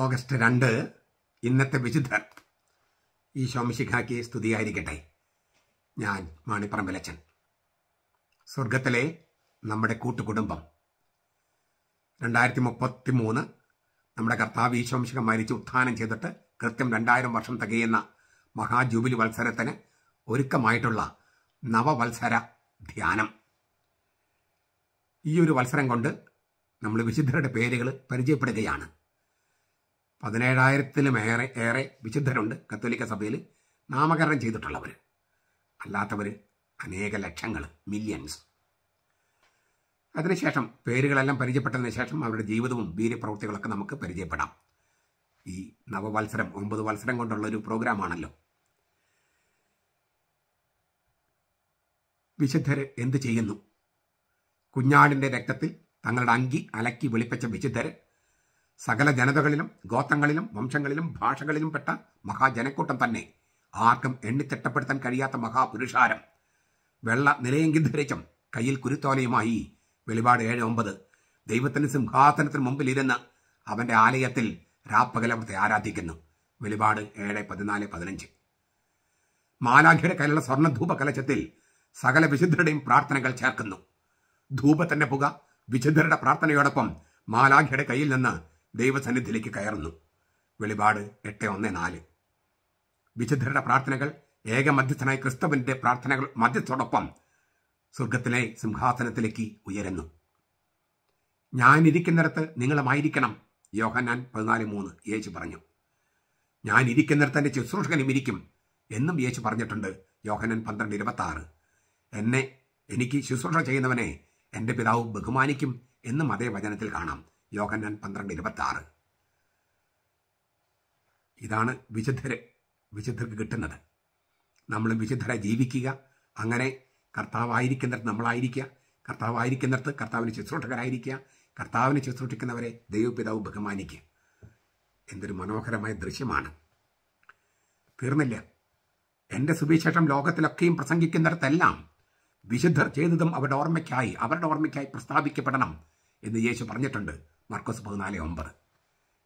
August രണ്ട് ഇന്നത്തെ വിശുദ്ധർ ഈ ശോമിശിഖാക്കി സ്തുതിയായിരിക്കട്ടെ ഞാൻ മാണിപ്പറമ്പലച്ചൻ സ്വർഗത്തിലെ നമ്മുടെ കൂട്ടുകുടുംബം രണ്ടായിരത്തി മുപ്പത്തി മൂന്ന് നമ്മുടെ കർത്താവ് ഈ ശോമിശിഖ മരിച്ച് ഉത്ഥാനം ചെയ്തിട്ട് കൃത്യം രണ്ടായിരം വർഷം തികയുന്ന മഹാജൂബിലി വത്സരത്തിന് ഒരുക്കമായിട്ടുള്ള നവവത്സര ധ്യാനം ഈ ഒരു വത്സരം കൊണ്ട് നമ്മൾ വിശുദ്ധരുടെ പേരുകൾ പരിചയപ്പെടുകയാണ് പതിനേഴായിരത്തിലും ഏറെ ഏറെ വിശുദ്ധരുണ്ട് കത്തോലിക്ക സഭയിൽ നാമകരണം ചെയ്തിട്ടുള്ളവർ അല്ലാത്തവർ അനേക ലക്ഷങ്ങൾ മില്യൺസ് അതിനുശേഷം പേരുകളെല്ലാം പരിചയപ്പെട്ടതിന് ശേഷം അവരുടെ ജീവിതവും വീര്യപ്രവൃത്തികളൊക്കെ നമുക്ക് പരിചയപ്പെടാം ഈ നവവത്സരം ഒമ്പത് വത്സരം കൊണ്ടുള്ള ഒരു പ്രോഗ്രാമാണല്ലോ വിശുദ്ധർ എന്ത് ചെയ്യുന്നു കുഞ്ഞാടിൻ്റെ രക്തത്തിൽ തങ്ങളുടെ അങ്കി അലക്കി വെളിപ്പിച്ച വിശുദ്ധർ സകല ജനതകളിലും ഗോത്രങ്ങളിലും വംശങ്ങളിലും ഭാഷകളിലും പെട്ട മഹാജനക്കൂട്ടം തന്നെ ആർക്കും എണ്ണിത്തിട്ടപ്പെടുത്താൻ കഴിയാത്ത മഹാപുരുഷാരം വെള്ള നിലയെങ്കിൽ ധരിച്ചും കയ്യിൽ കുരുത്തോലയുമായി വെളിപാട് ഏഴ് ഒമ്പത് ദൈവത്തിന് സിംഹാസനത്തിന് ഇരുന്ന് അവന്റെ ആലയത്തിൽ രാപ്പകലവർത്തെ ആരാധിക്കുന്നു വെളിപാട് ഏഴ് പതിനാല് പതിനഞ്ച് മാലാഖിയുടെ കയ്യിലുള്ള സ്വർണ്ണധൂപ കലശത്തിൽ സകല വിശുദ്ധരുടെയും പ്രാർത്ഥനകൾ ചേർക്കുന്നു ധൂപത്തിന്റെ പുക വിശുദ്ധരുടെ പ്രാർത്ഥനയോടൊപ്പം മാലാഖിയുടെ കയ്യിൽ നിന്ന് ദൈവസന്നിധിയിലേക്ക് കയറുന്നു വെളിപാട് എട്ട് ഒന്ന് നാല് വിശുദ്ധരുടെ പ്രാർത്ഥനകൾ മധ്യസ്ഥനായി ക്രിസ്തുവിൻ്റെ പ്രാർത്ഥനകൾ മധ്യത്തോടൊപ്പം സ്വർഗത്തിലെ സിംഹാസനത്തിലേക്ക് ഉയരുന്നു ഞാനിരിക്കുന്നിടത്ത് നിങ്ങളുമായിരിക്കണം യോഹന്നാൻ പതിനാല് മൂന്ന് യേശു പറഞ്ഞു ഞാൻ ഇരിക്കുന്നിടത്ത് എൻ്റെ ശുശ്രൂഷകനും ഇരിക്കും എന്നും യേശു പറഞ്ഞിട്ടുണ്ട് യോഹന്നാൻ പന്ത്രണ്ട് ഇരുപത്തി ആറ് എന്നെ എനിക്ക് ശുശ്രൂഷ ചെയ്യുന്നവനെ എൻ്റെ പിതാവ് ബഹുമാനിക്കും എന്നും അതേ വചനത്തിൽ കാണാം യോഹന്നാൻ പന്ത്രണ്ട് ഇരുപത്തി ആറ് ഇതാണ് വിശുദ്ധര് വിശുദ്ധർക്ക് കിട്ടുന്നത് നമ്മൾ വിശുദ്ധരെ ജീവിക്കുക അങ്ങനെ കർത്താവായിരിക്കുന്നിടത്ത് നമ്മളായിരിക്കുക കർത്താവായിരിക്കുന്നിടത്ത് കർത്താവിന് ശുശ്രൂഷകരായിരിക്കുക കർത്താവിന് ശുശ്രൂഷിക്കുന്നവരെ ദൈവപിതാവ് ബഹുമാനിക്കുക എന്തൊരു മനോഹരമായ ദൃശ്യമാണ് തീർന്നില്ല എൻ്റെ സുവിശേഷം ലോകത്തിലൊക്കെയും പ്രസംഗിക്കുന്നിടത്തെല്ലാം വിശുദ്ധർ ചെയ്തതും അവരുടെ ഓർമ്മയ്ക്കായി അവരുടെ ഓർമ്മയ്ക്കായി പ്രസ്താവിക്കപ്പെടണം എന്ന് യേശു പറഞ്ഞിട്ടുണ്ട് മർക്കോസ് പതിനാല് ഒമ്പത്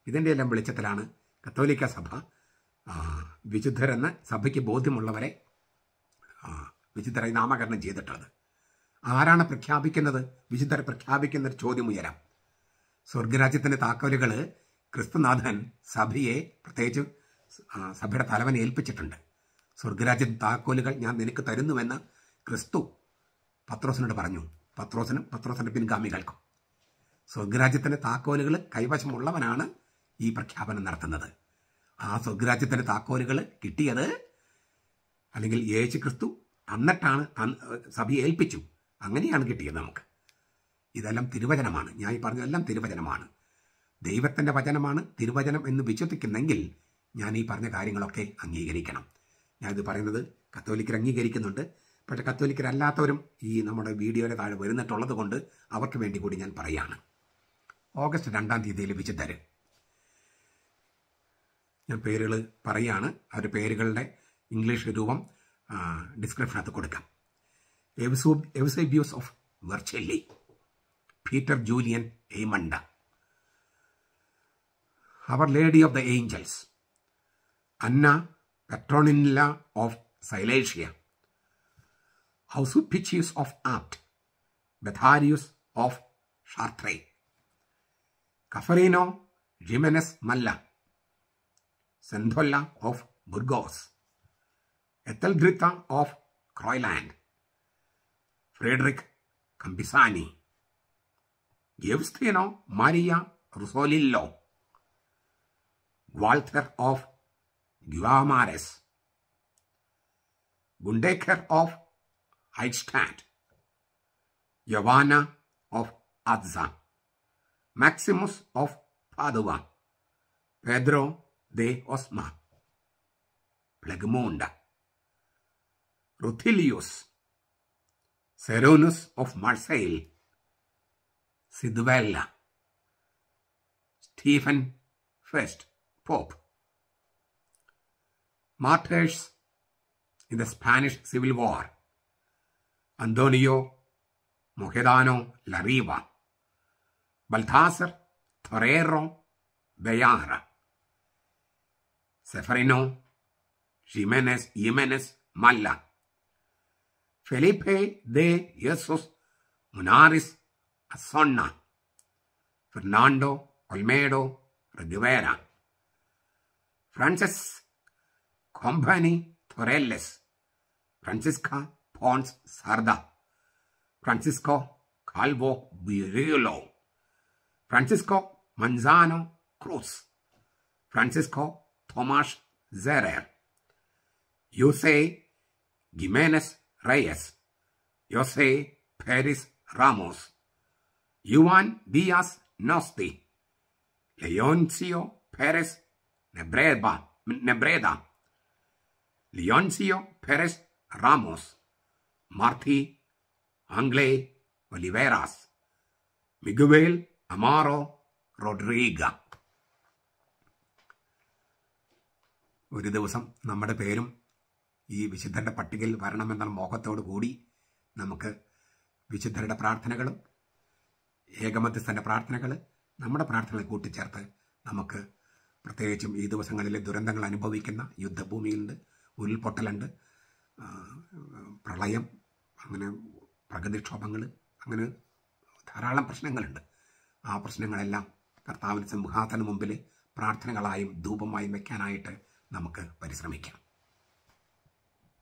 ഇതിൻ്റെ എല്ലാം വെളിച്ചത്തിലാണ് കത്തോലിക്ക സഭ വിശുദ്ധരെന്ന് സഭയ്ക്ക് ബോധ്യമുള്ളവരെ വിശുദ്ധരെ നാമകരണം ചെയ്തിട്ടുള്ളത് ആരാണ് പ്രഖ്യാപിക്കുന്നത് വിശുദ്ധരെ പ്രഖ്യാപിക്കുന്ന ഒരു ചോദ്യം ഉയരാം സ്വർഗരാജ്യത്തിൻ്റെ താക്കോലുകൾ ക്രിസ്തുനാഥൻ സഭയെ പ്രത്യേകിച്ച് സഭയുടെ തലവനെ ഏൽപ്പിച്ചിട്ടുണ്ട് സ്വർഗരാജ്യത്തെ താക്കോലുകൾ ഞാൻ നിനക്ക് തരുന്നുവെന്ന് ക്രിസ്തു പത്രോസിനോട് പറഞ്ഞു പത്രോസിനും പത്രോസിൻ്റെ പിൻഗാമികൾക്കും സ്വർഗരാജ്യത്തിൻ്റെ താക്കോലുകൾ കൈവശമുള്ളവനാണ് ഈ പ്രഖ്യാപനം നടത്തുന്നത് ആ സ്വർഗരാജ്യത്തിൻ്റെ താക്കോലുകൾ കിട്ടിയത് അല്ലെങ്കിൽ യേശു ക്രിസ്തു അന്നിട്ടാണ് സഭ ഏൽപ്പിച്ചു അങ്ങനെയാണ് കിട്ടിയത് നമുക്ക് ഇതെല്ലാം തിരുവചനമാണ് ഞാൻ ഈ പറഞ്ഞതെല്ലാം തിരുവചനമാണ് ദൈവത്തിൻ്റെ വചനമാണ് തിരുവചനം എന്ന് വിശ്വസിക്കുന്നെങ്കിൽ ഞാൻ ഈ പറഞ്ഞ കാര്യങ്ങളൊക്കെ അംഗീകരിക്കണം ഞാനിത് പറയുന്നത് കത്തോലിക്കർ അംഗീകരിക്കുന്നുണ്ട് പക്ഷേ കത്തോലിക്കരല്ലാത്തവരും ഈ നമ്മുടെ വീഡിയോയുടെ താഴെ വരുന്നിട്ടുള്ളത് കൊണ്ട് അവർക്ക് വേണ്ടി കൂടി ഞാൻ പറയുകയാണ് ഓഗസ്റ്റ് രണ്ടാം തീയതി ലഭിച്ച തരും ഞാൻ പേരുകൾ പറയുകയാണ് അവരുടെ പേരുകളുടെ ഇംഗ്ലീഷ് രൂപം ഡിസ്ക്രിപ്ഷനകത്ത് കൊടുക്കാം Eusebius of Vercelli Peter Julian Eymard our lady of the angels Anna Petronilla of Silesia house of art ബെഥാരിയൂസ് of Chartres Cafarino Jimenez Malla, Sandolla of Burgos, Etheldrita of Croyland, Frederick Campisani, Giustino Maria Rusolillo, Walter of Guamares, Gundeker of Eichstadt, Giovanna of Azza. Maximus of Padua, Pedro de Osma, Plegmonda, Rutilius, Seronus of Marseille, Sidwella, Stephen First, Pope. Martyrs in the Spanish Civil War, Antonio Mojedano Lariva, Balthasar, Torero, Bellara, Sefreno, Jiménez, Jiménez, Malla, Felipe de Jesus, Munaris, Assonna. Fernando, Olmedo, Rivera, Francis, Company, Torelles. Francisca, Pons, Sarda, Francisco, Calvo, Virillo. Francisco Manzano Cruz, Francisco Tomas Zerer, Jose Jimenez Reyes, Jose Perez Ramos, Juan Díaz Nosti, Leoncio Perez Nebreda, Nebreda, Leoncio Perez Ramos, Martí Anglé Oliveras, Miguel Amaro Rodriga ഒരു ദിവസം നമ്മുടെ പേരും ഈ വിശുദ്ധരുടെ പട്ടികയിൽ വരണമെന്ന മോഹത്തോടു കൂടി നമുക്ക് വിശുദ്ധരുടെ പ്രാർത്ഥനകളും ഏകമധ്യസ്ഥൻ്റെ പ്രാർത്ഥനകൾ നമ്മുടെ പ്രാർത്ഥനകൾ കൂട്ടിച്ചേർത്ത് നമുക്ക് പ്രത്യേകിച്ചും ഈ ദിവസങ്ങളിലെ ദുരന്തങ്ങൾ അനുഭവിക്കുന്ന യുദ്ധഭൂമിയുണ്ട് ഉരുൾപൊട്ടലുണ്ട് പ്രളയം അങ്ങനെ പ്രകൃതിക്ഷോഭങ്ങൾ അങ്ങനെ ധാരാളം പ്രശ്നങ്ങളുണ്ട് ആ പ്രശ്നങ്ങളെല്ലാം കർത്താവിൻ്റെ സിംഹാസന മുമ്പിൽ പ്രാർത്ഥനകളായും ധൂപമായും വെക്കാനായിട്ട് നമുക്ക് പരിശ്രമിക്കാം